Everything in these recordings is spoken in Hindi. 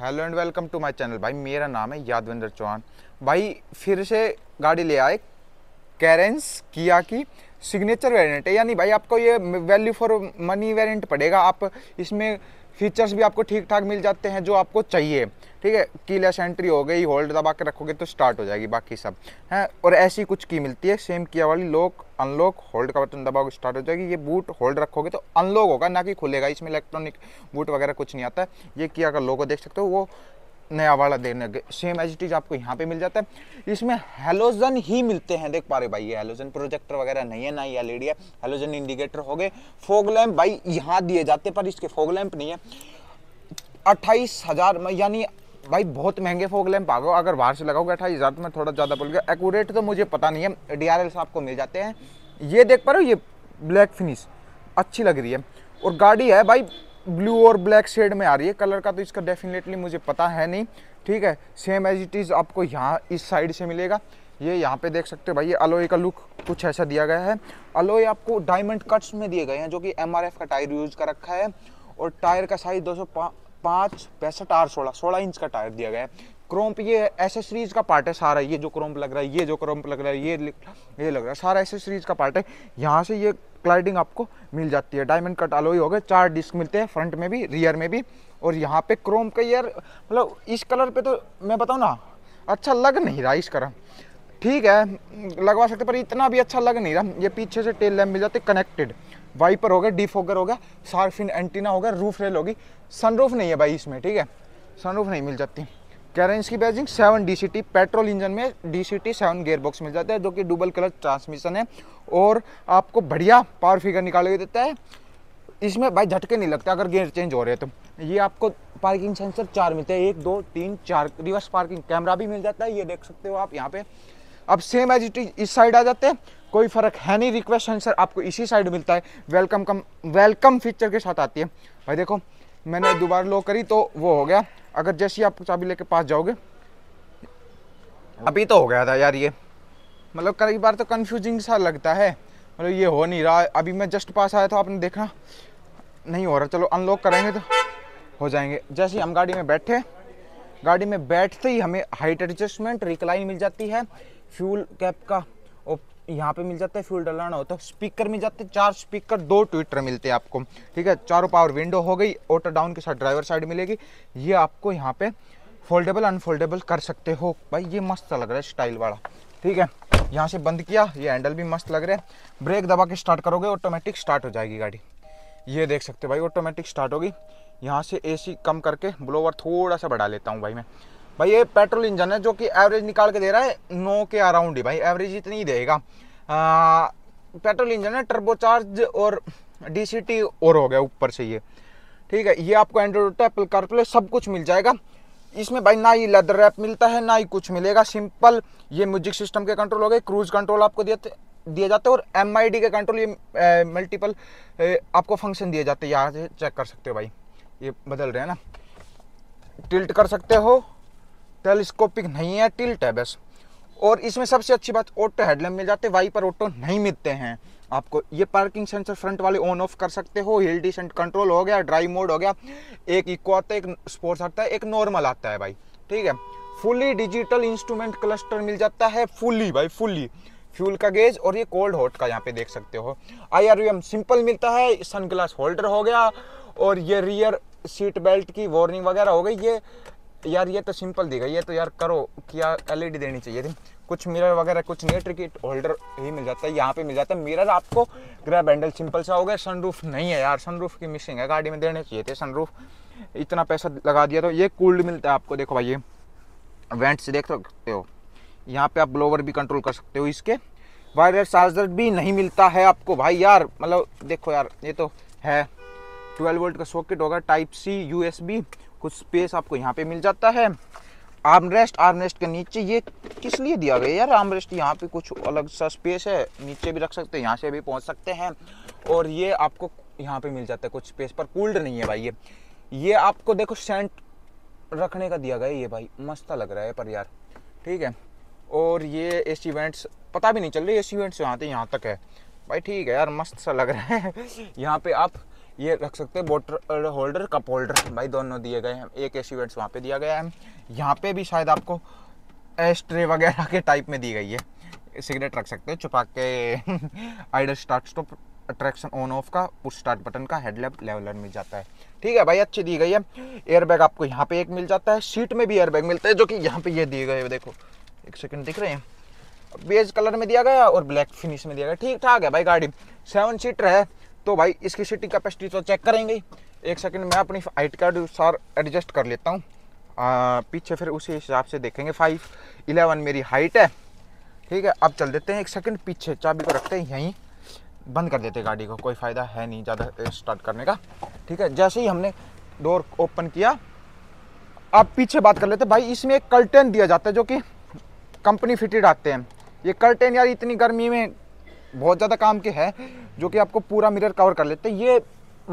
hello and welcome to my channel भाई मेरा नाम है यादविंदर चौहान भाई फिर से गाड़ी ले आए कैरेंस किया की सिग्नेचर वेरिएंट है यानी भाई आपको ये वैल्यू फॉर मनी वेरिएंट पड़ेगा आप इसमें फीचर्स भी आपको ठीक ठाक मिल जाते हैं जो आपको चाहिए ठीक है कीलेस एंट्री हो गई होल्ड दबा के रखोगे तो स्टार्ट हो जाएगी बाकी सब है और ऐसी कुछ की मिलती है सेम किया वाली लॉक अनलॉक होल्ड का बटन दबाओगे स्टार्ट हो जाएगी ये बूट होल्ड रखोगे तो अनलॉक होगा ना कि खुलेगा इसमें इलेक्ट्रॉनिक बूट वगैरह कुछ नहीं आता है ये किया अगर लोगो देख सकते हो वो नया वाला देने के सेम इज आपको यहाँ पे मिल जाता है इसमें हेलोजन ही मिलते हैं देख पा रहे भाई ये हेलोजन प्रोजेक्टर वगैरह नहीं है ना ही एल e है हेलोजन इंडिकेटर हो गए फोग भाई यहाँ दिए जाते पर इसके फोग नहीं है अट्ठाईस हजार यानी भाई बहुत महंगे फोक लैंप आ गए अगर बाहर से लगाओगे अठाईस हज़ार तो में थोड़ा ज़्यादा बोल गया एकूरेट तो मुझे पता नहीं है डी आर आपको मिल जाते हैं ये देख पा रहे हो ये ब्लैक फिनिश अच्छी लग रही है और गाड़ी है भाई ब्लू और ब्लैक शेड में आ रही है कलर का तो इसका डेफिनेटली मुझे पता है नहीं ठीक है सेम एज इट इज़ आपको यहाँ इस साइड से मिलेगा ये यहाँ पे देख सकते हो भाई ये अलोई का लुक कुछ ऐसा दिया गया है अलोए आपको डायमंड कट्स में दिए गए हैं जो कि एम का टायर यूज़ कर रखा है और टायर का साइज़ दो पाँच पैंसठ आर सोलह सोलह इंच का टायर दिया गया है क्रोम्प ये एसेसरीज का पार्ट है सारा ये जो क्रोम्प लग रहा है ये जो क्रोम्प लग रहा है ये ये लग रहा है सारा एसेसरीज का पार्ट है यहाँ से ये क्लाइडिंग आपको मिल जाती है डायमंड कट आलोई हो गए चार डिस्क मिलते हैं फ्रंट में भी रियर में भी और यहाँ पे क्रोम का यार मतलब इस कलर पे तो मैं बताऊँ ना अच्छा लग नहीं रहा इस कलर ठीक है लगवा सकते पर इतना भी अच्छा लग नहीं रहा ये पीछे से टेल लैम्प मिल जाती कनेक्टेड वाइपर हो गया डीफोकर हो गया सार्फिन एंटीना हो गया रूफ रेल होगी सनरूफ नहीं है भाई इसमें ठीक है सनरूफ नहीं मिल जाती कह रहे हैं इसकी badging seven D petrol engine में D C T seven gearbox मिल जाता है जो कि डुबल कलर ट्रांसमिशन है और आपको बढ़िया पावर फिगर निकाल के देता है इसमें भाई झटके नहीं लगता अगर गेयर चेंज हो रहे हैं तो ये आपको पार्किंग सेंसर चार मिलते हैं एक दो तीन चार रिवर्स पार्किंग कैमरा भी मिल जाता है ये देख सकते हो आप यहाँ पे अब सेम एज इट इज इस साइड आ जाते हैं कोई फ़र्क है नहीं रिक्वेस्ट आंसर आपको इसी साइड मिलता है वेलकम कम वेलकम फीचर के साथ आती है भाई देखो मैंने दोबारा लो करी तो वो हो गया अगर जैसे ही आप चाबी लेके पास जाओगे अभी तो हो गया था यार ये मतलब कई बार तो कन्फ्यूजिंग सा लगता है मतलब ये हो नहीं रहा अभी मैं जस्ट पास आया था आपने देखा नहीं हो रहा चलो अनलॉक करेंगे तो हो जाएंगे जैसे ही हम गाड़ी में बैठे गाड़ी में बैठते ही हमें हाइट एडजस्टमेंट रिक्लाइन मिल जाती है फ्यूल कैप का और यहाँ पे मिल जाता है फ्यूल डलाना हो तो स्पीकर मिल जाते हैं चार स्पीकर दो ट्विटर मिलते हैं आपको ठीक है चारों पावर विंडो हो गई ऑटो डाउन के साथ ड्राइवर साइड मिलेगी ये आपको यहाँ पे फोल्डेबल अनफोल्डेबल कर सकते हो भाई ये मस्त लग रहा है स्टाइल वाला ठीक है यहाँ से बंद किया ये हैंडल भी मस्त लग रहा है ब्रेक दबा के स्टार्ट करोगे ऑटोमेटिक स्टार्ट हो जाएगी गाड़ी ये देख सकते हो भाई ऑटोमेटिक स्टार्ट होगी यहाँ से एसी कम करके ब्लोवर थोड़ा सा बढ़ा लेता हूँ भाई मैं भाई ये पेट्रोल इंजन है जो कि एवरेज निकाल के दे रहा है नौ के अराउंड ही भाई एवरेज इतनी ही देगा पेट्रोल इंजन है टर्बो चार्ज और डी और हो गया ऊपर से ये ठीक है ये आपको एंड्रॉइड एप्पल कारप्ले सब कुछ मिल जाएगा इसमें भाई ना ही लेदर रैप मिलता है ना ही कुछ मिलेगा सिंपल ये म्यूजिक सिस्टम के कंट्रोल हो गए क्रूज कंट्रोल आपको दिए दिए जाते हैं और एम के कंट्रोल ये मल्टीपल आपको फंक्शन दिए जाते हैं यहाँ से चेक कर सकते हो भाई ये बदल रहे हैं ना टिल्ट कर सकते हो टेलीस्कोपिक नहीं है टिल्ट है बस और इसमें सबसे अच्छी बात ऑटो हेडलैम मिल जाते वाई पर ऑटो नहीं मिलते हैं आपको ये पार्किंग सेंसर फ्रंट वाले ऑन ऑफ कर सकते हो हिल डिसेंट कंट्रोल हो गया ड्राइव मोड हो गया एक इको आता है एक स्पोर्ट्स आता है एक नॉर्मल आता है भाई ठीक है फुली डिजिटल इंस्ट्रूमेंट क्लस्टर मिल जाता है फुली भाई फुली फ्यूल का गेज और ये कोल्ड हॉट का यहाँ पे देख सकते हो आई सिंपल मिलता है सनग्लास होल्डर हो गया और ये रियर सीट बेल्ट की वार्निंग वगैरह हो गई ये तो यार ये तो सिंपल दिखा ये तो यार करो क्या एल देनी चाहिए थी कुछ मिरर वगैरह कुछ नेट की होल्डर ही मिल जाता है यहाँ पे मिल जाता है मिरर आपको ग्रैब हैंडल सिंपल सा हो गया सनरूफ नहीं है यार सनरूफ की मिसिंग है गाड़ी में देने चाहिए थे सनरूफ इतना पैसा लगा दिया तो ये कूल्ड मिलता है आपको देखो भाई ये वेंट से देख सकते हो यहाँ पे आप ब्लोवर भी कंट्रोल कर सकते हो इसके वायरलेस चार्जर भी नहीं मिलता है आपको भाई यार मतलब देखो यार ये तो है 12 वोल्ट का सॉकेट होगा टाइप सी यूएसबी कुछ स्पेस आपको यहाँ पे मिल जाता है आर्म रेस्ट आर्म रेस्ट के नीचे ये किस लिए दिया गया यार आर्मरेस्ट यहाँ पे कुछ अलग सा स्पेस है नीचे भी रख सकते हैं यहाँ से भी पहुँच सकते हैं और ये आपको यहाँ पे मिल जाता है कुछ स्पेस पर कूल्ड नहीं है भाई ये ये आपको देखो सेंट रखने का दिया गया ये भाई मस्त लग रहा है पर यार ठीक है और ये एस इवेंट्स पता भी नहीं चल रही एस इवेंट्स यहाँ से यहाँ तक है भाई ठीक है यार मस्त सा लग रहा है यहाँ पे आप ये रख सकते हैं बॉटल होल्डर कप होल्डर भाई दोनों दिए गए हैं एक एसी इवेंट्स वहाँ पे दिया गया है यहाँ पे भी शायद आपको एस्ट्रे वगैरह के टाइप में दी गई है सिगरेट रख सकते हैं छुपा के idle start stop traction on off का पुश स्टार्ट बटन का हेडलैप लेवलर मिल जाता है ठीक है भाई अच्छी दी गई है एयरबैग आपको यहाँ पे एक मिल जाता है सीट में भी एयरबैग मिलता है जो कि यहाँ पे ये यह दिए गए देखो एक सेकंड दिख रहे हैं बेज कलर में दिया गया और ब्लैक फिनिश में दिया गया ठीक ठाक है भाई गाड़ी सेवन सीटर है तो भाई इसकी सीटिंग कैपेसिटी तो चेक करेंगे एक सेकंड मैं अपनी हाइट का अनुसार एडजस्ट कर लेता हूँ पीछे फिर उसी हिसाब से देखेंगे फाइव इलेवन मेरी हाइट है ठीक है अब चल देते हैं एक सेकंड पीछे चाबी को रखते हैं यहीं बंद कर देते गाड़ी को कोई फ़ायदा है नहीं ज़्यादा स्टार्ट करने का ठीक है जैसे ही हमने डोर ओपन किया अब पीछे बात कर लेते भाई इसमें एक कर्टेन दिया जाता है जो कि कंपनी फिटेड आते हैं ये कर्टेन यार इतनी गर्मी में बहुत ज़्यादा काम के हैं जो कि आपको पूरा मिरर कवर कर लेते हैं ये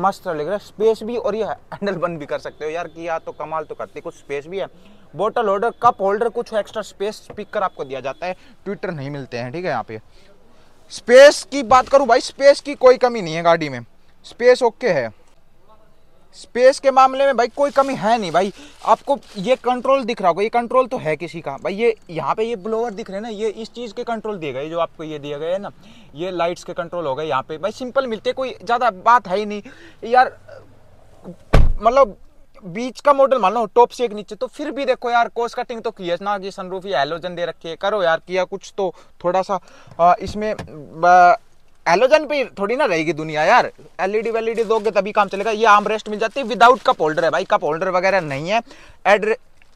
मस्त लग रहा है स्पेस भी और ये हैंडल बंद भी कर सकते हो यार कि यार तो कमाल तो करते कुछ स्पेस भी है बोटल होल्डर कप होल्डर कुछ एक्स्ट्रा स्पेस स्पीकर आपको दिया जाता है ट्विटर नहीं मिलते हैं ठीक है यहाँ पे स्पेस की बात करूँ भाई स्पेस की कोई कमी नहीं है गाड़ी में स्पेस ओके है स्पेस के मामले में भाई कोई कमी है नहीं भाई आपको ये कंट्रोल दिख रहा होगा ये कंट्रोल तो है किसी का भाई ये यहाँ पे ये ब्लोअर दिख रहे हैं ना ये इस चीज़ के कंट्रोल दिए गए जो आपको ये दिए गए हैं ना ये लाइट्स के कंट्रोल हो गए यहाँ पे भाई सिंपल मिलते कोई ज़्यादा बात है ही नहीं यार मतलब बीच का मॉडल मान लो टॉप से एक नीचे तो फिर भी देखो यार कोस कटिंग तो किया ना ये सनरूफ ये एलोजन दे रखी है करो यार किया कुछ तो थोड़ा सा इसमें एलोजन पे थोड़ी ना रहेगी दुनिया यार एलईडी वेलईडी दोगे तभी काम चलेगा ये आम रेस्ट मिल जाती है विदाउट कप होल्डर है भाई कप होल्डर वगैरह नहीं है एड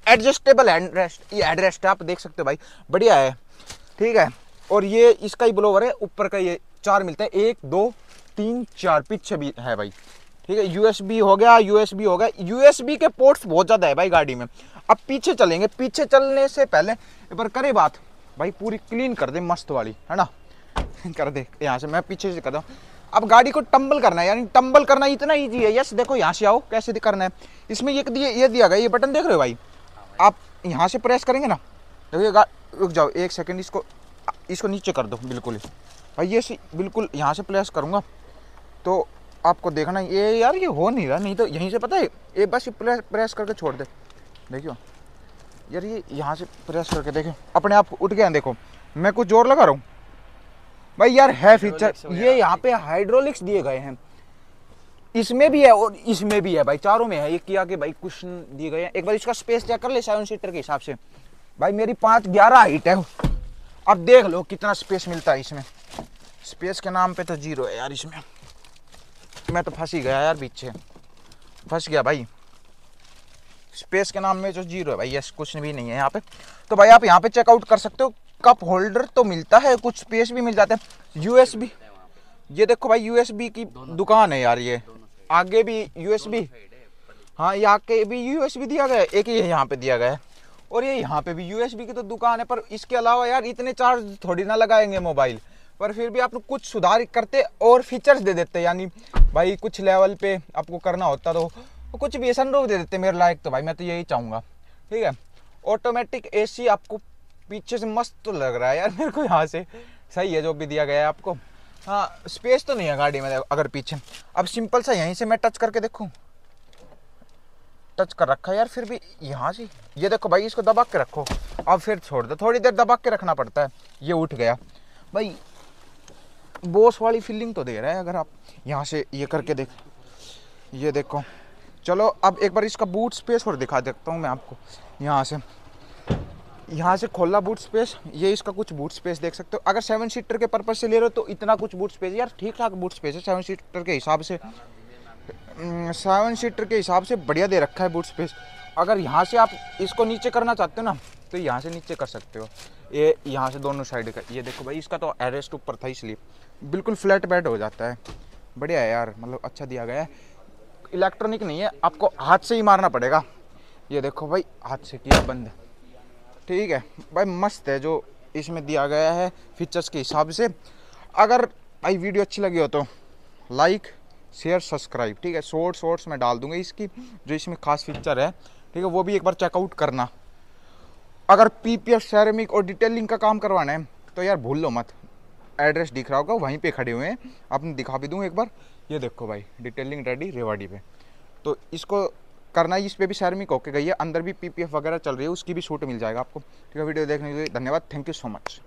एडजस्टेबल हैंड रेस्ट ये हैंड रेस्ट है आप देख सकते हो भाई बढ़िया है ठीक है और ये इसका ही ब्लोवर है ऊपर का ये चार मिलते हैं एक दो तीन चार पीछे भी है भाई ठीक है यूएसबी हो गया यूएसबी हो गया यूएसबी के पोर्ट्स बहुत ज़्यादा है भाई गाड़ी में अब पीछे चलेंगे पीछे चलने से पहले एक बार करें बात भाई पूरी क्लीन कर दे मस्त वाली है ना कर दे यहाँ से मैं पीछे से कर रहा हूँ अब गाड़ी को टंबल करना है यानी टंबल करना इतना ईजी है यस देखो यहाँ से आओ कैसे करना है इसमें ये दिया ये दिया गया ये बटन देख रहे हो भाई आप यहाँ से प्रेस करेंगे ना देखो रुक जाओ एक सेकेंड इसको इसको नीचे कर दो बिल्कुल भाई ये बिल्कुल यहाँ से प्रेस करूँगा तो आपको देखना ये यार ये हो नहीं रहा नहीं तो यहीं से पता है ये बस प्रेस प्रेस करके छोड़ दे देखियो यार ये यहाँ से प्रेस करके देखें अपने आप उठ गया देखो मैं कुछ जोर लगा रहा हूँ भाई यार है फीचर ये यहाँ पे हाइड्रोलिक्स दिए गए हैं इसमें भी है और इसमें भी है भाई चारों में है ये किया कि भाई कुछ दिए गए हैं एक बार इसका स्पेस चेक कर ले सेवन सीटर के हिसाब से भाई मेरी पाँच ग्यारह हाइट है अब देख लो कितना स्पेस मिलता है इसमें स्पेस के नाम पे तो जीरो है यार इसमें मैं तो फंस ही गया यार पीछे फंस गया भाई स्पेस के नाम में जो जीरो है भाई यस कुछ भी नहीं है यहाँ पे तो भाई आप यहाँ पे चेकआउट कर सकते हो कप होल्डर तो मिलता है कुछ स्पेस भी मिल जाते हैं यूएसबी ये देखो भाई यूएसबी की दुकान है यार ये आगे भी यूएसबी हाँ यहाँ के भी यूएसबी दिया गया है एक ही यहाँ पे दिया गया है और ये यहाँ पे भी यूएसबी की तो दुकान है पर इसके अलावा यार इतने चार्ज थोड़ी ना लगाएंगे मोबाइल पर फिर भी आप लोग कुछ सुधार करते और फीचर्स दे देते यानी भाई कुछ लेवल पे आपको करना होता तो कुछ भी ऐसा दे देते मेरे लायक तो भाई मैं तो यही चाहूँगा ठीक है ऑटोमेटिक एसी आपको पीछे से मस्त तो लग रहा है यार मेरे को यहाँ से सही है जो भी दिया गया है आपको हाँ स्पेस तो नहीं है गाड़ी में अगर पीछे अब सिंपल सा यहीं से मैं टच करके देखूँ टच कर रखा है यार फिर भी यहाँ से ये देखो भाई इसको दबा के रखो अब फिर छोड़ दो थोड़ी देर दबा के रखना पड़ता है ये उठ गया भाई बोस वाली फीलिंग तो दे रहा है अगर आप यहाँ से ये करके देख ये देखो चलो अब एक बार इसका बूट स्पेस और दिखा देता हूँ मैं आपको यहाँ से यहाँ से खोला बूट स्पेस ये इसका कुछ बूट स्पेस देख सकते हो अगर सेवन सीटर के पर्पज से ले रहे हो तो इतना कुछ बूट स्पेस यार ठीक ठाक बूट स्पेस है सेवन सीटर के हिसाब से सेवन हम्म, सीटर के हिसाब से बढ़िया दे रखा है बूट स्पेस अगर यहाँ से आप इसको नीचे करना चाहते हो ना तो यहाँ से नीचे कर सकते हो ये यहाँ से दोनों साइड का ये देखो भाई इसका तो एरेस्ट ऊपर था इसलिए बिल्कुल फ्लैट बेड हो जाता है बढ़िया है यार मतलब अच्छा दिया गया है इलेक्ट्रॉनिक नहीं है आपको हाथ से ही मारना पड़ेगा ये देखो भाई हाथ से किया बंद ठीक है भाई मस्त है जो इसमें दिया गया है फीचर्स के हिसाब से अगर भाई वीडियो अच्छी लगी हो तो लाइक शेयर सब्सक्राइब ठीक है शॉर्ट शॉर्ट्स में डाल दूंगा इसकी जो इसमें खास फीचर है ठीक है वो भी एक बार चेकआउट करना अगर पी पी एफ और डिटेलिंग का काम करवाना है तो यार भूल लो मत एड्रेस दिख रहा होगा वहीं पे खड़े हुए हैं आपने दिखा भी दूँ एक बार ये देखो भाई डिटेलिंग रेडी रेवाड़ी पे तो इसको करना इस पर भी शर्मिक होके गई है अंदर भी पीपीएफ वगैरह चल रही है उसकी भी छूट मिल जाएगा आपको ठीक है वीडियो देखने के लिए धन्यवाद थैंक यू सो मच